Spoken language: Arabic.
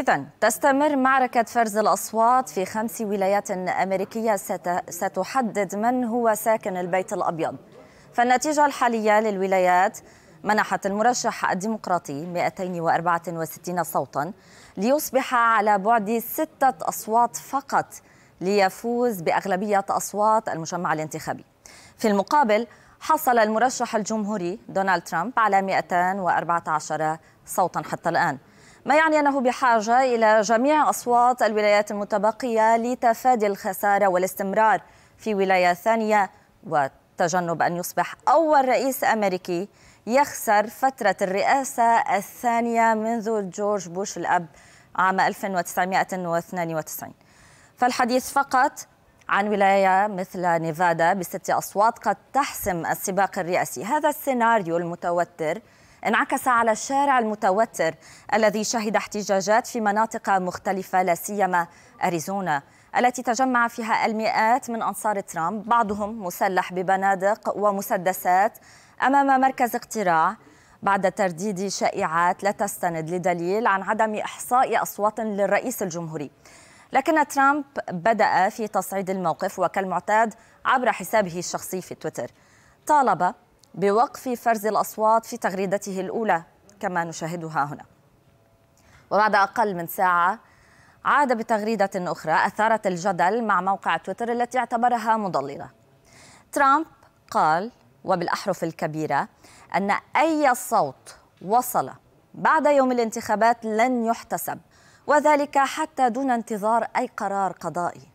إذا تستمر معركة فرز الأصوات في خمس ولايات أمريكية ستحدد من هو ساكن البيت الأبيض فالنتيجة الحالية للولايات منحت المرشح الديمقراطي 264 صوتا ليصبح على بعد ستة أصوات فقط ليفوز بأغلبية أصوات المجمع الانتخابي في المقابل حصل المرشح الجمهوري دونالد ترامب على 214 صوتا حتى الآن ما يعني أنه بحاجة إلى جميع أصوات الولايات المتبقية لتفادي الخسارة والاستمرار في ولاية ثانية وتجنب أن يصبح أول رئيس أمريكي يخسر فترة الرئاسة الثانية منذ جورج بوش الأب عام 1992 فالحديث فقط عن ولاية مثل نيفادا بست أصوات قد تحسم السباق الرئاسي هذا السيناريو المتوتر انعكس على الشارع المتوتر الذي شهد احتجاجات في مناطق مختلفة لا سيما أريزونا التي تجمع فيها المئات من أنصار ترامب بعضهم مسلح ببنادق ومسدسات أمام مركز اقتراع بعد ترديد شائعات لا تستند لدليل عن عدم إحصاء أصوات للرئيس الجمهوري لكن ترامب بدأ في تصعيد الموقف وكالمعتاد عبر حسابه الشخصي في تويتر طالب بوقف فرز الأصوات في تغريدته الأولى كما نشاهدها هنا وبعد أقل من ساعة عاد بتغريدة أخرى أثارت الجدل مع موقع تويتر التي اعتبرها مضللة ترامب قال وبالأحرف الكبيرة أن أي صوت وصل بعد يوم الانتخابات لن يحتسب وذلك حتى دون انتظار أي قرار قضائي